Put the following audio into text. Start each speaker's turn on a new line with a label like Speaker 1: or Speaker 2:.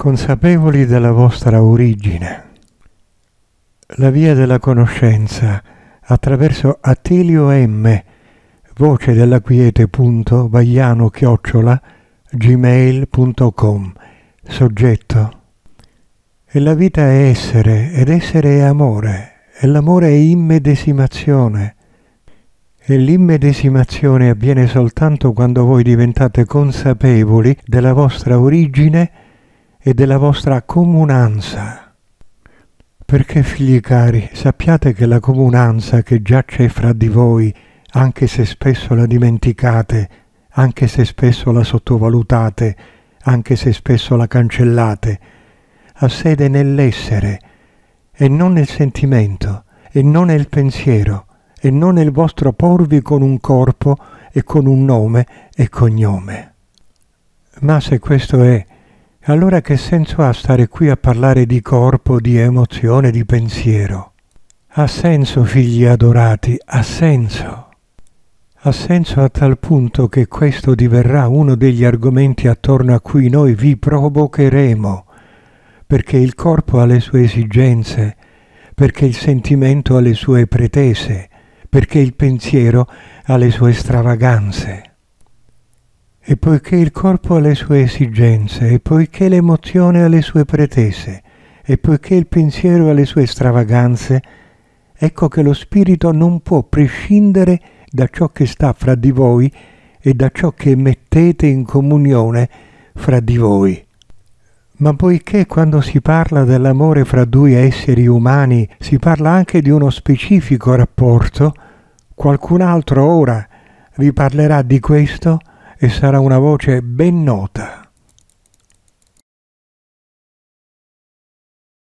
Speaker 1: consapevoli della vostra origine. La via della conoscenza attraverso Attilio M, voce della quiete.vagliano chiocciola gmail.com Soggetto E la vita è essere, ed essere è amore, e l'amore è immedesimazione. E l'immedesimazione avviene soltanto quando voi diventate consapevoli della vostra origine e della vostra comunanza. Perché, figli cari, sappiate che la comunanza che già c'è fra di voi, anche se spesso la dimenticate, anche se spesso la sottovalutate, anche se spesso la cancellate, ha sede nell'essere e non nel sentimento e non nel pensiero e non nel vostro porvi con un corpo e con un nome e cognome. Ma se questo è e allora che senso ha stare qui a parlare di corpo, di emozione, di pensiero? Ha senso, figli adorati, ha senso. Ha senso a tal punto che questo diverrà uno degli argomenti attorno a cui noi vi provocheremo, perché il corpo ha le sue esigenze, perché il sentimento ha le sue pretese, perché il pensiero ha le sue stravaganze. E poiché il corpo ha le sue esigenze, e poiché l'emozione ha le sue pretese, e poiché il pensiero ha le sue stravaganze, ecco che lo spirito non può prescindere da ciò che sta fra di voi e da ciò che mettete in comunione fra di voi. Ma poiché quando si parla dell'amore fra due esseri umani si parla anche di uno specifico rapporto, qualcun altro ora vi parlerà di questo e sarà una voce ben nota.